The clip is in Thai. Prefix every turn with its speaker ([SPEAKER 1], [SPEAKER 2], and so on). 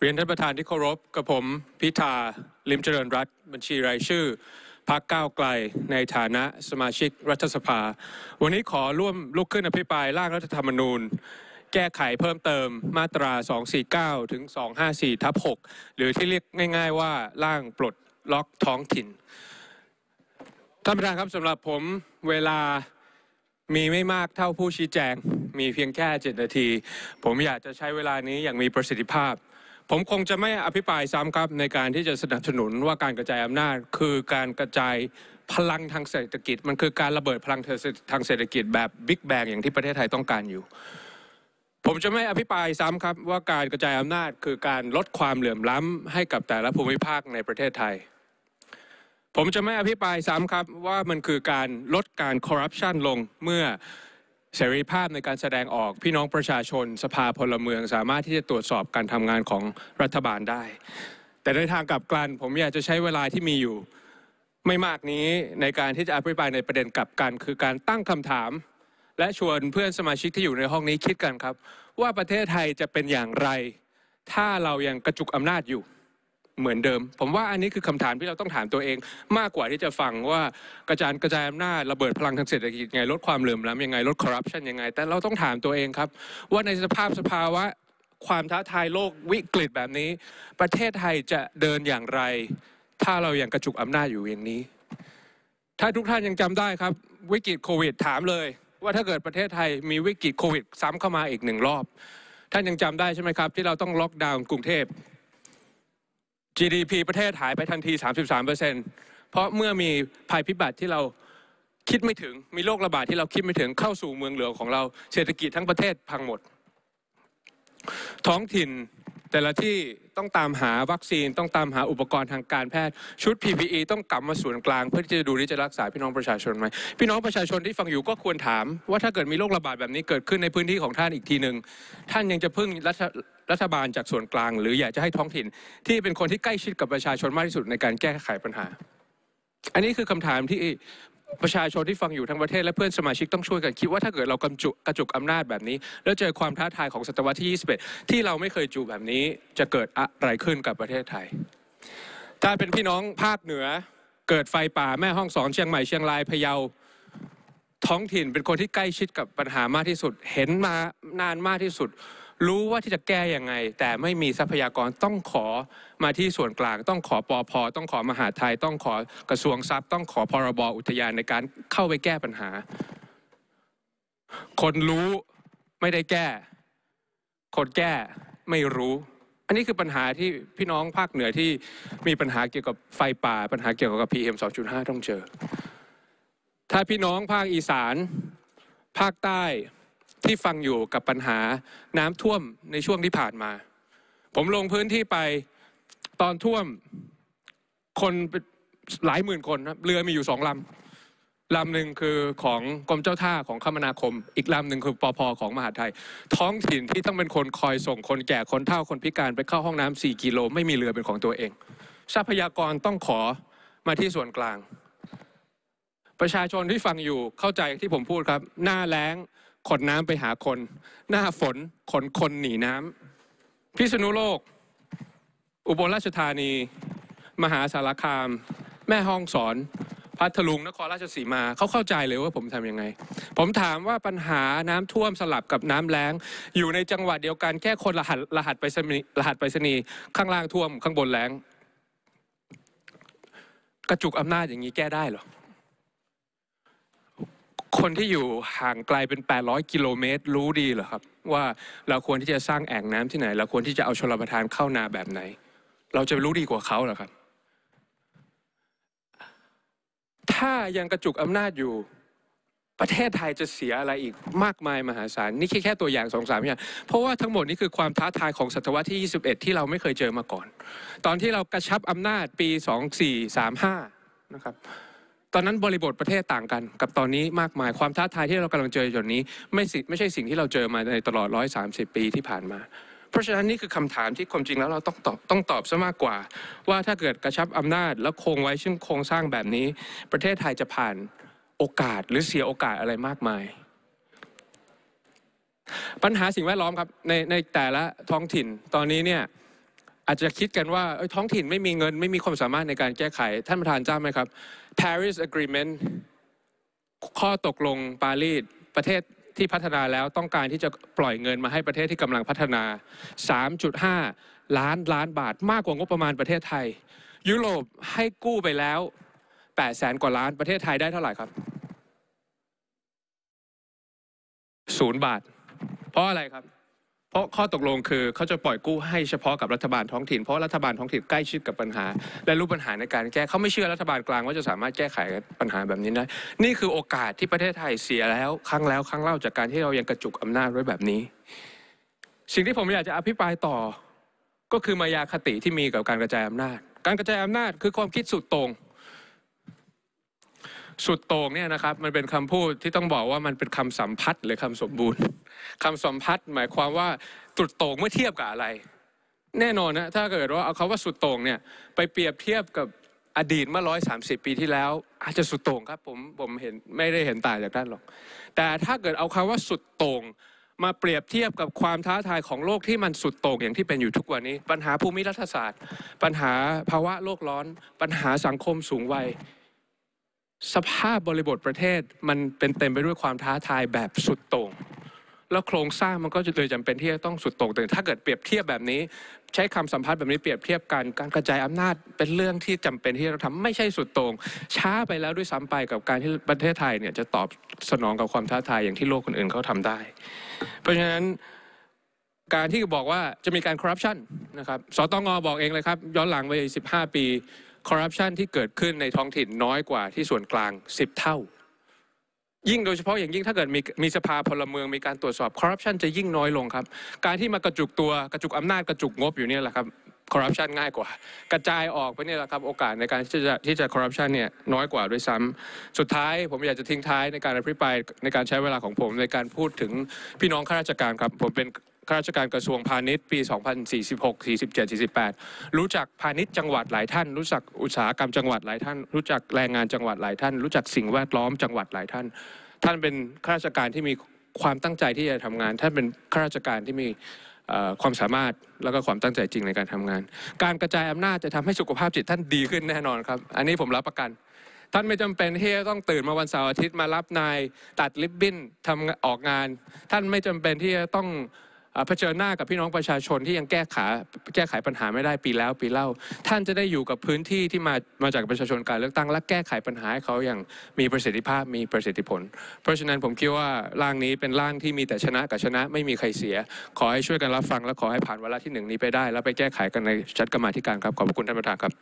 [SPEAKER 1] เรียนท่านประธานที่เคารพกับผมพิธาลิมเจริญรัตบัญชีรายชื่อพรรคก้าวไกลในฐานะสมาชิกรัฐสภา วันนี้ขอร่วมลุกขึ้นอภิปรายร่างรัฐธรรมนูญ แก้ไขเพิ่มเติมมาตรา 249 ถึง 254ทับ6หรือที่เรียกง่าย ๆว่า ร่างปลดล็อกท้องถิ่นท่านประธานครับสำหรับผมเวลามีไม่มากเท่าผู้ชี้แจง มีเพียงแค่7นาที ผมอยากจะใช้เวลานี้อย่างมีประสิทธิภาพผมคงจะไม่อภิปรายซ้ำครับในการที่จะสนับสนุนว่าการกระจายอำนาจ คือการกระจายพลังทางเศรษฐกิจ มันคือการระเบิดพลังทางเศรษฐกิจแบบบิ๊กแบงอย่างที่ประเทศไทยต้องการอยู่ผมจะไม่อภิปรายซ้ำครับว่าการกระจายอำนาจคือการลดความเหลื่อมล้ำให้กับแต่ละภูมิภาคในประเทศไทย ผมจะไม่อภิปรายซ้ำครับว่ามันคือการลดการคอร์รัปชันลงเมื่อเสรีภาพในการแสดงออกพี่น้องประชาชน สภาพลเมือง สามารถที่จะตรวจสอบการทำงานของรัฐบาลได้ แต่ในทางกลับกันผมอยากจะใช้เวลาที่มีอยู่ ไม่มากนี้ในการที่จะอภิปรายในประเด็นกลับกัน คือการตั้งคำถาม และชวนเพื่อนสมาชิกที่อยู่ในห้องนี้คิดกันครับ ว่าประเทศไทยจะเป็นอย่างไร ถ้าเรายังกระจุกอำนาจอยู่เหมือนเดิม ผมว่าอันนี้คือคำถามที่เราต้องถามตัวเอง มากกว่าที่จะฟังว่ากระจายกระจายอำนาจระเบิดพลังทางเศรษฐกิจไงลดความเหลื่อมล้ำยังไงลดคอร์รัปชันยังไง แต่เราต้องถามตัวเองครับ ว่าในสภาพสภาวะ ความท้าทายโลกวิกฤตแบบนี้ ประเทศไทยจะเดินอย่างไร ถ้าเรายัางกระจุกอำนาจอยู่อย่างนี้ถ้าทุกท่านยังจำได้ครับวิกฤตโควิด ถามเลยว่าถ้าเกิดประเทศไทยมีวิกฤตโควิดซ้ำเข้ามาอีกหนึ่งรอบท่านยังจำได้ใช่ไหมครับ ที่เราต้องล็อกดาวน์กรุงเทพ GDP ประเทศหายไปทันที 33%เพราะเมื่อมีภัยพิบัติที่เราคิดไม่ถึง มีโรคระบาดที่เราคิดไม่ถึง เข้าสู่เมืองหลวงของเรา เศรษฐกิจทั้งประเทศพังหมด ท้องถิ่นแต่ละที่ต้องตามหาวัคซีน ต้องตามหาอุปกรณ์ทางการแพทย์ ชุด PPE ต้องกลับมาส่วนกลาง เพื่อที่จะดูนี่จะรักษาพี่น้องประชาชนไหมพี่น้องประชาชนที่ฟังอยู่ก็ควรถาม ว่าถ้าเกิดมีโรคระบาดแบบนี้เกิดขึ้นในพื้นที่ของท่านอีกทีหนึ่งท่านยังจะพึ่งรัฐรัฐบาลจากส่วนกลาง หรืออยากจะให้ท้องถิ่น ที่เป็นคนที่ใกล้ชิดกับประชาชนมากที่สุดในการแก้ไขปัญหา อันนี้คือคำถามที่ประชาชนที่ฟังอยู่ทั้งประเทศและเพื่อนสมาชิกต้องช่วยกันคิดว่าถ้าเกิดเรากำจุกระจุกอำนาจแบบนี้ แล้วเจอความท้าทายของศตวรรษที่ 21 ที่เราไม่เคยจูแบบนี้จะเกิดอะไรขึ้นกับประเทศไทยถ้าเป็นพี่น้องภาคเหนือเกิดไฟป่าแม่ห้องสอนเชียงใหม่เชียงรายพะเยาท้องถิ่นเป็นคนที่ใกล้ชิดกับปัญหามากที่สุดเห็นมานานมากที่สุดรู้ว่าที่จะแก้ยังไง แต่ไม่มีทรัพยากรต้องขอมาที่ส่วนกลาง ต้องขอปอพอต้องขอมหาไทยต้องขอกระทรวงทรัพย์ต้องขอพรบอุทยานในการเข้าไปแก้ปัญหา คนรู้ไม่ได้แก้คนแก้ไม่รู้ อันนี้คือปัญหาที่พี่น้องภาคเหนือที่มีปัญหาเกี่ยวกับไฟป่าปัญหาเกี่ยวกับพีเออ็มสงจุดห้าต้องเจอถ้าพี่น้องภาคอีสาน ภาคใต้ที่ฟังอยู่กับปัญหาน้ำท่วมในช่วงที่ผ่านมา ผมลงพื้นที่ไปตอนท่วม คนหลายหมื่นคนครับเรือมีอยู่สองลำลำหนึ่งคือของกรมเจ้าท่าของคมนาคม อีกลำหนึ่งคือปอพอของมหาไทยท้องถิ่นที่ต้องเป็นคนคอยส่งคนแก่คนเฒ่าคนพิการไปเข้าห้องน้ำสี่กิโลไม่มีเรือเป็นของตัวเอง ทรัพยากรต้องขอมาที่ส่วนกลาง ประชาชนที่ฟังอยู่เข้าใจที่ผมพูดครับหน้าแล้งขนน้ำไปหาคน หน้าฝนขนคนหนีน้ำพิษณุโลก อุบลราชธานี มหาสารคาม แม่ห้องสอนพัทลุงนครราชสีมาเขาเข้าใจเลยว่าผมทำยังไง ผมถามว่าปัญหาน้ำท่วมสลับกับน้ำแล้ง อยู่ในจังหวัดเดียวกัน แค่คนรหัสรหัสไปสนีรหัสไปสนีข้างล่างท่วม ข้างบนแล้ง กระจุกอำนาจอย่างนี้แก้ได้หรอคนที่อยู่ห่างไกลเป็น800กิโลเมตรรู้ดีเหรอครับว่าเราควรที่จะสร้างแอ่งน้ำที่ไหนเราควรที่จะเอาชลประทานเข้านาแบบไหน เราจะรู้ดีกว่าเขาเหรอครับ ถ้ายังกระจุกอำนาจอยู่ ประเทศไทยจะเสียอะไรอีกมากมายมหาศาลนี่แค่แค่ตัวอย่างสองสามอย่างเพราะว่าทั้งหมดนี้คือความท้าทายของศตวรรษที่ 21 ที่เราไม่เคยเจอมาก่อน ตอนที่เรากระชับอำนาจปี2435นะครับตอนนั้นบริบทประเทศต่างกัน กับตอนนี้มากมายความท้าทายที่เรากำลังเจออยู่นี้ไม่ไม่ใช่สิ่งที่เราเจอมา ในตลอด 130 ปีที่ผ่านมา เพราะฉะนั้นนี่คือคำถามที่ความจริงแล้วเราต้องตอบ ต้องตอบซะมากกว่า ว่าถ้าเกิดกระชับอำนาจแล้วคงไว้ชึ่งโครงสร้างแบบนี้ประเทศไทยจะผ่านโอกาสหรือเสียโอกาสอะไรมากมาย ปัญหาสิ่งแวดล้อมครับในในแต่ละท้องถิ่นตอนนี้เนี่ยอาจจะคิดกันว่าท้องถิ่นไม่มีเงินไม่มีความสามารถในการแก้ไข ท่านประธานจ้าไหมครับ Paris Agreement ข้อตกลงปารีสประเทศที่พัฒนาแล้วต้องการที่จะปล่อยเงินมาให้ประเทศที่กำลังพัฒนา 3.5 ล้านล้านบาท มากกว่างบประมาณประเทศไทย ยุโรปให้กู้ไปแล้ว 8 แสนกว่าล้านประเทศไทยได้เท่าไหร่ครับศูนย์บาท เพราะอะไรครับราะข้อตกลงคือเขาจะปล่อยกู้ให้เฉพาะกับ รัฐบาลท้องถิ่นเพราะรัฐบาลท้องถิ่นใกล้ชิดกับปัญหา และรู้ปัญหาในการ แก้เขาไม่เชื่อรัฐบาลกลางว่าจะสามารถแก้ไขปัญหาแบบนี้ได้ นี่คือโอกาสที่ประเทศไทยเสียแล้วครั้งแล้วครั้งเล่าจากการที่เรายังกระจุกอำนาจไว้แบบนี้ สิ่งที่ผมอยากจะอภิปรายต่อก็คือมายาคติที่มีกับการกระจายอำนาจ การกระจายอำนาจคือความคิดสุดตรงสุดโต่งเนี่ยนะครับมันเป็นคำพูดที่ต้องบอกว่ามันเป็นคำสัมพัทธ์หรือคำสมบูรณ์ คำสัมพัทธ์หมายความว่าสุดโต่งเมื่อเทียบกับอะไร แน่นอนนะ ถ้าเกิดว่าเอาคาว่าสุดโต่งเนี่ยไปเปรียบเทียบกับอดีตเมื่อร้อยสาสิบปีที่แล้ว อาจจะสุดโต่งครับผมผมเห็นไม่ได้เห็นต่างจากด้านหรอก แต่ถ้าเกิดเอาคาว่าสุดโต่งมาเปรียบเทียบกับความท้าทายของโลกที่มันสุดโต่งอย่างที่เป็นอยู่ทุกวันนี้ ปัญหาภูมิรัฐศาสตร์ ปัญหาภาวะโลกร้อน ปัญหาสังคมสูงวัยสภาพบริบทประเทศมันเป็นเต็มไปด้วยความท้าทายแบบสุดโต่งแล้วโครงสร้างมันก็เลยจำเป็นที่จะต้องสุดโต่งแต่ถ้าเกิดเปรียบเทียบแบบนี้ ใช้คำสัมภาษณ์แบบนี้เปรียบเทียบกันการกระจายอำนาจเป็นเรื่องที่จำเป็นที่เราทำไม่ใช่สุดโต่งช้าไปแล้วด้วยซ้าไปกับการที่ประเทศไทยเนี่ยจะตอบสนองกับความท้าทายอย่างที่โลกคนอื่นเขาทำได้เพราะฉะนั้นการที่บอกว่าจะมีการคอร์รัปชันนะครับสตงอบอกเองเลยครับย้อนหลังไป15 ปีคอร์รัปชันที่เกิดขึ้นในท้องถิ่นน้อยกว่าที่ส่วนกลาง 10 เท่า ยิ่งโดยเฉพาะอย่างยิ่งถ้าเกิดมีมีสภาพลเมืองมีการตรวจสอบคอร์รัปชันจะยิ่งน้อยลงครับ การที่มากระจุกตัวกระจุกอำนาจกระจุกงบอยู่เนี่ยแหละครับคอร์รัปชันง่ายกว่า กระจายออกไปเนี่ยแหละครับโอกาสในการที่จะที่จะคอร์รัปชันเนี่ยน้อยกว่าด้วยซ้ำ สุดท้ายผมอยากจะทิ้งท้ายในการอภิปรายในการใช้เวลาของผมในการพูดถึงพี่น้องข้าราชการครับผมเป็นข้าราชการกระทรวงพาณิชย์ปี 2046 47 48 รู้จักพาณิชย์จังหวัดหลายท่าน รู้จักอุตสาหกรรมจังหวัดหลายท่านรู้จักแรงงานจังหวัดหลายท่าน รู้จักสิ่งแวดล้อมจังหวัดหลายท่าน ท่านเป็นข้าราชการที่มีความตั้งใจที่จะทำงาน ท่านเป็นข้าราชการที่มีความสามารถแล้วก็ความตั้งใจจริงในการทำงาน การกระจายอำนาจจะทำให้สุขภาพจิตท่านดีขึ้นแน่นอนครับอันนี้ผมรับประกัน ท่านไม่จำเป็นที่จะต้องตื่นมาวันเสาร์อาทิตย์มารับนาย ตัดลิบบิ้นทำออกงาน ท่านไม่จำเป็นที่จะต้องเผชิญหน้ากับพี่น้องประชาชนที่ยังแก้ขาแก้ไขปัญหาไม่ได้ปีแล้วปีเล่า ท่านจะได้อยู่กับพื้นที่ที่มามาจากประชาชนการเลือกตั้ง และแก้ไขปัญหาให้เขาอย่างมีประสิทธิภาพมีประสิทธิผลเพราะฉะนั้นผมคิดว่าร่างนี้เป็นร่างที่มีแต่ชนะกับชนะไม่มีใครเสีย ขอให้ช่วยกันรับฟัง และขอให้ผ่านวาระที่หนึ่งนี้ไปได้ แล้วไปแก้ไขกันในชัดกรรมธิการครับขอบคุณท่านประธานครับ